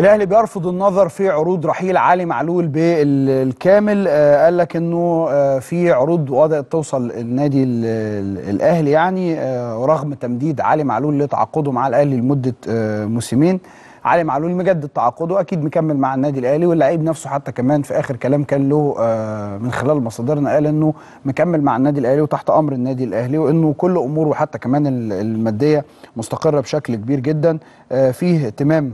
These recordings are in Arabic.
الاهلي بيرفض النظر في عروض رحيل علي معلول بالكامل آه قال لك انه آه في عروض بدات توصل النادي الاهلي يعني آه رغم تمديد علي معلول لتعاقده مع الاهلي لمده آه، موسمين علي معلول مجدد تعاقده اكيد مكمل مع النادي الاهلي واللعيب نفسه حتى كمان في اخر كلام كان له آه، من خلال مصادرنا قال انه مكمل مع النادي الاهلي وتحت امر النادي الاهلي وانه كل اموره حتى كمان الماديه مستقره بشكل كبير جدا آه، فيه اهتمام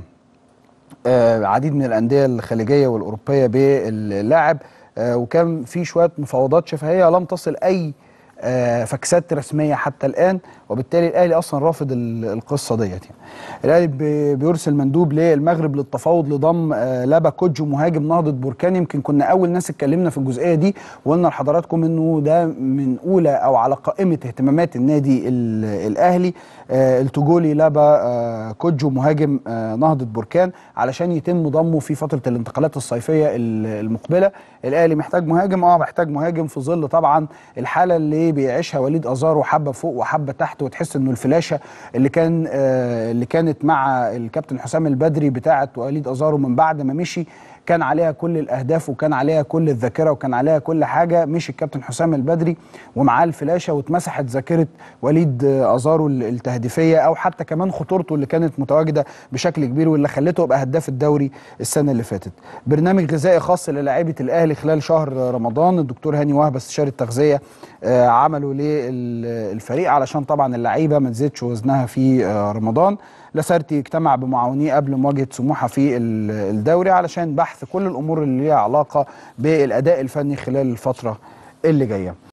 آه، عديد من الانديه الخليجيه والاوروبيه باللاعب آه، وكان في شويه مفاوضات شفهيه لم تصل اي آه، فاكسات رسميه حتى الان وبالتالي الاهلي اصلا رافض القصه ديت يعني. الاهلي بيرسل مندوب للمغرب للتفاوض لضم آه، لابا كوجو مهاجم نهضه بركان يمكن كنا اول ناس اتكلمنا في الجزئيه دي وقلنا لحضراتكم انه ده من اولى او على قائمه اهتمامات النادي الاهلي آه، التوجولي لابا كوجو مهاجم نهضه بركان علشان يتم ضمه في فتره الانتقالات الصيفيه المقبله الاهلي محتاج مهاجم اه محتاج مهاجم في ظل طبعا الحاله اللي ايه بيعيشها وليد ازارو حبه فوق وحبه تحت وتحس انه الفلاشه اللي كان آه اللي كانت مع الكابتن حسام البدري بتاعه وليد ازارو من بعد ما مشي كان عليها كل الاهداف وكان عليها كل الذاكره وكان عليها كل حاجه مشي الكابتن حسام البدري ومعاه الفلاشه واتمسحت ذاكره وليد ازارو التهديفيه او حتى كمان خطورته اللي كانت متواجده بشكل كبير واللي خلته يبقى هداف الدوري السنه اللي فاتت. برنامج غذائي خاص للاعيبه الاهلي خلال شهر رمضان الدكتور هاني وهبه استشاري التغذيه آه، عملوا للفريق علشان طبعا اللعيبه ما تزيدش وزنها في آه، رمضان لاسارتي اجتمع بمعاونيه قبل مواجهه سموحه في الدوري علشان بحث كل الامور اللي ليها علاقه بالاداء الفني خلال الفتره اللي جايه